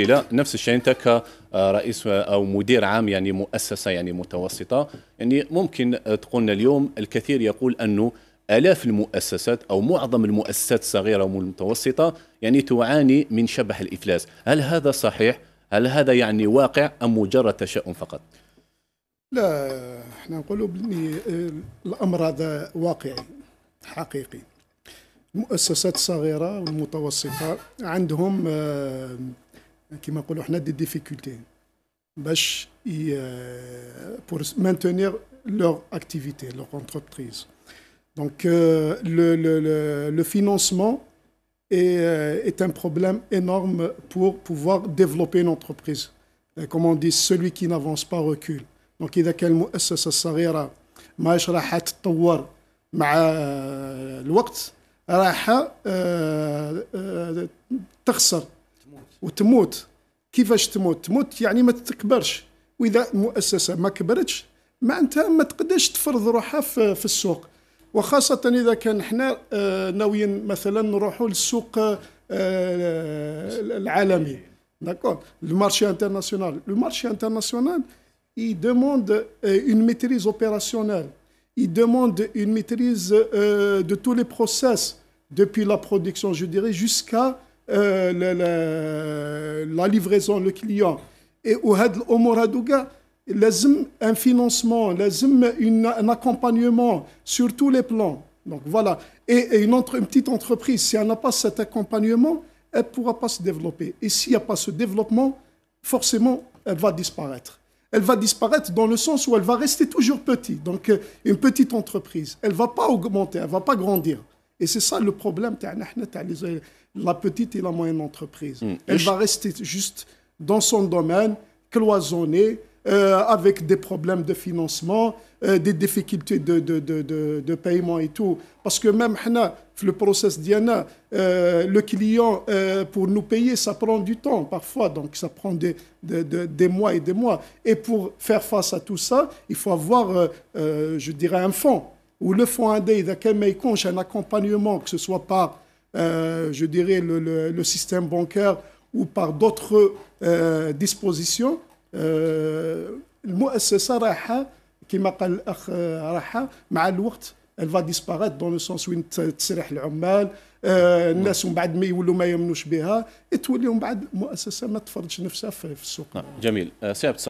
لا نفس الشيء انت آه، كرئيس آه، او مدير عام يعني مؤسسه يعني متوسطه يعني ممكن آه، تقولنا اليوم الكثير يقول انه الاف المؤسسات او معظم المؤسسات الصغيره والمتوسطه يعني تعاني من شبح الافلاس هل هذا صحيح هل هذا يعني واقع ام مجرد تشاؤم فقط لا احنا نقولوا بلي الامر هذا واقعي حقيقي المؤسسات الصغيره والمتوسطه عندهم كما نقولوا des difficultés euh, pour maintenir leur activité, leur entreprise. Donc euh, le, financement euh, est, un problème énorme pour pouvoir développer une entreprise. Comme on dit, celui qui n'avance pas recule. Donc il y a quelqu'un راح مع وتموت كيفاش تموت تموت يعني ما تكبرش واذا مؤسسه ما كبرتش معناتها ما تقدرش تفرض روحها في, في السوق وخاصة إذا كان احنا آه، ناويين مثلا نروحوا للسوق آه، آه، العالمي داكور المارشي انترناسيونال لو مارشي انترناسيونال اي دوموند اون ميتريز اوبيراسيونيل اي دوموند اون ميتريز دو تو لي بروسيس depuis la production je dirais jusqu'à Euh, la, livraison, le client. Et au had a un financement, un accompagnement sur tous les plans. Donc voilà. Et, une, une petite entreprise, si elle n'a pas cet accompagnement, elle ne pourra pas se développer. Et s'il n'y a pas ce développement, forcément, elle va disparaître. Elle va disparaître dans le sens où elle va rester toujours petite. Donc, euh, une petite entreprise, elle ne va pas augmenter, elle ne va pas grandir. Et c'est ça le problème, la petite et la moyenne entreprise. Mm. Elle va rester juste dans son domaine, cloisonnée, euh, avec des problèmes de financement, euh, des difficultés de, de, de, paiement et tout. Parce que même le process Diana, euh, le client, pour nous payer, ça prend du temps parfois, donc ça prend des, des mois et des mois. Et pour faire face à tout ça, il faut avoir, je dirais, un fonds ou le fonds indé, un accompagnement, que ce soit par, euh, je dirais, le, le, le, système bancaire ou par d'autres euh, dispositions, euh, المؤسسة رايحة كما قال الأخ رايحة مع الوقت elle va disparaître dans le sens où وين تسرح العمال الناس من بعد ما يولوا ما يمنوش بها تولي من بعد مؤسسة ما تفرضش نفسها في السوق نعم جميل سي